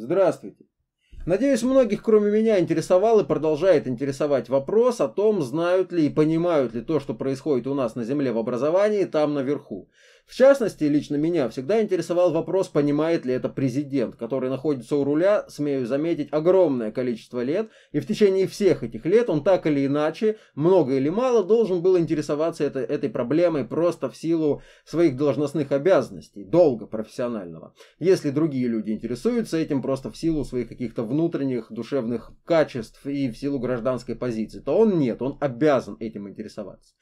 Здравствуйте. Надеюсь, многих, кроме меня, интересовал и продолжает интересовать вопрос о том, знают ли и понимают ли то, что происходит у нас на Земле в образовании, там наверху. В частности, лично меня всегда интересовал вопрос, понимает ли это президент, который находится у руля, смею заметить, огромное количество лет, и в течение всех этих лет он так или иначе, много или мало, должен был интересоваться это, этой проблемой просто в силу своих должностных обязанностей, долга профессионального. Если другие люди интересуются этим просто в силу своих каких-то внутренних душевных качеств и в силу гражданской позиции, то он нет, он обязан этим интересоваться.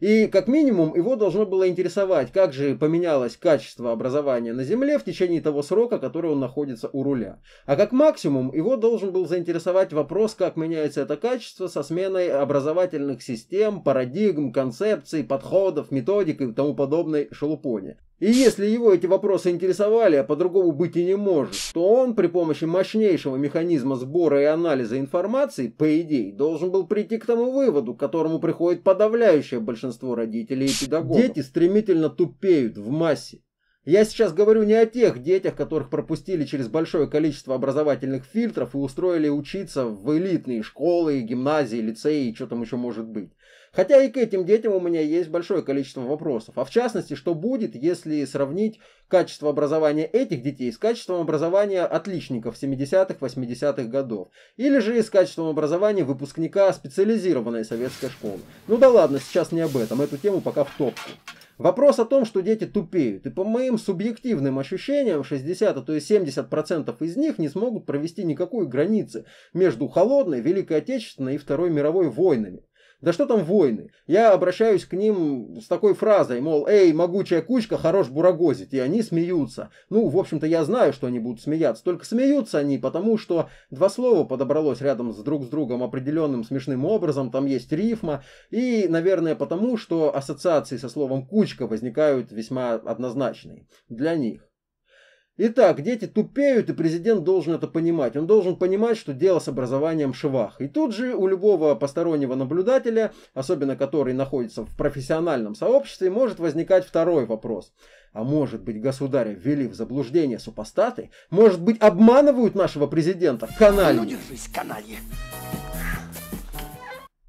И как минимум его должно было интересовать, как же поменялось качество образования на Земле в течение того срока, который он находится у руля. А как максимум его должен был заинтересовать вопрос, как меняется это качество со сменой образовательных систем, парадигм, концепций, подходов, методик и тому подобной шелупони. И если его эти вопросы интересовали, а по-другому быть и не может, то он при помощи мощнейшего механизма сбора и анализа информации, по идее, должен был прийти к тому выводу, к которому приходит подавляющее большинство родителей и педагогов. Дети стремительно тупеют в массе. Я сейчас говорю не о тех детях, которых пропустили через большое количество образовательных фильтров и устроили учиться в элитные школы, гимназии, лицеи и что там еще может быть. Хотя и к этим детям у меня есть большое количество вопросов. А в частности, что будет, если сравнить качество образования этих детей с качеством образования отличников 70-х, 80-х годов. Или же с качеством образования выпускника специализированной советской школы. Ну да ладно, сейчас не об этом, эту тему пока в топку. Вопрос о том, что дети тупеют, и по моим субъективным ощущениям 60, а то есть 70% из них не смогут провести никакой границы между холодной, Великой Отечественной и Второй мировой войнами. Да что там войны? Я обращаюсь к ним с такой фразой, мол, «Эй, могучая кучка, хорош бурагозить», и они смеются. Ну, в общем-то, я знаю, что они будут смеяться, только смеются они, потому что два слова подобралось рядом с друг с другом определенным смешным образом, там есть рифма, и, наверное, потому что ассоциации со словом «кучка» возникают весьма однозначные для них. Итак, дети тупеют, и президент должен это понимать. Он должен понимать, что дело с образованием швах. И тут же у любого постороннего наблюдателя, особенно который находится в профессиональном сообществе, может возникать второй вопрос. А может быть, государя ввели в заблуждение супостаты? Может быть, обманывают нашего президента? Канальи! Ну, держись, канальи!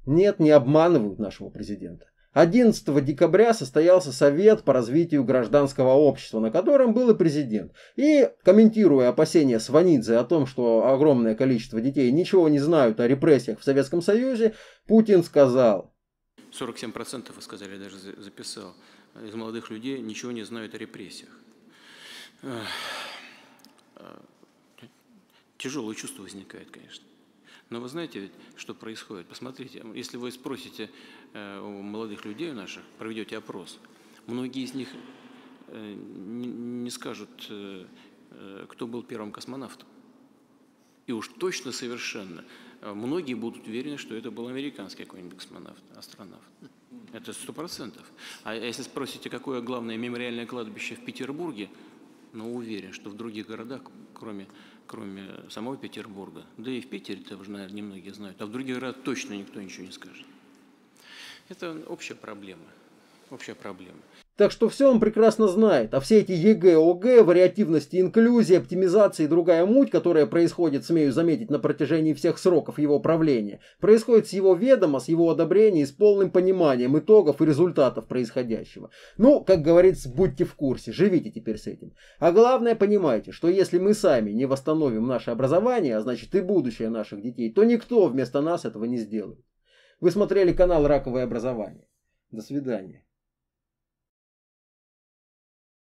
Нет, не обманывают нашего президента. 11 декабря состоялся Совет по развитию гражданского общества, на котором был и президент. И, комментируя опасения Сванидзе о том, что огромное количество детей ничего не знают о репрессиях в Советском Союзе, Путин сказал. 47% вы сказали, я даже записал, из молодых людей ничего не знают о репрессиях. Э, Тяжелое чувство возникает, конечно. Но вы знаете ведь, что происходит? Посмотрите, если вы спросите э, у молодых людей наших, проведете опрос, многие из них э, не скажут, э, кто был первым космонавтом. И уж точно совершенно многие будут уверены, что это был американский какой-нибудь космонавт, астронавт. Это сто процентов. А если спросите, какое главное мемориальное кладбище в Петербурге, но ну, уверен, что в других городах кроме, кроме самого Петербурга. Да и в Питере это уже, наверное, немногие знают, а в других городах точно никто ничего не скажет. Это общая проблема – вообще проблемы. Так что все он прекрасно знает, а все эти ЕГЭ, ОГЭ, вариативности, инклюзии, оптимизации и другая муть, которая происходит, смею заметить, на протяжении всех сроков его правления, происходит с его ведома, с его одобрения и с полным пониманием итогов и результатов происходящего. Ну, как говорится, будьте в курсе, живите теперь с этим. А главное, понимайте, что если мы сами не восстановим наше образование, а значит и будущее наших детей, то никто вместо нас этого не сделает. Вы смотрели канал «Раковое образование». До свидания.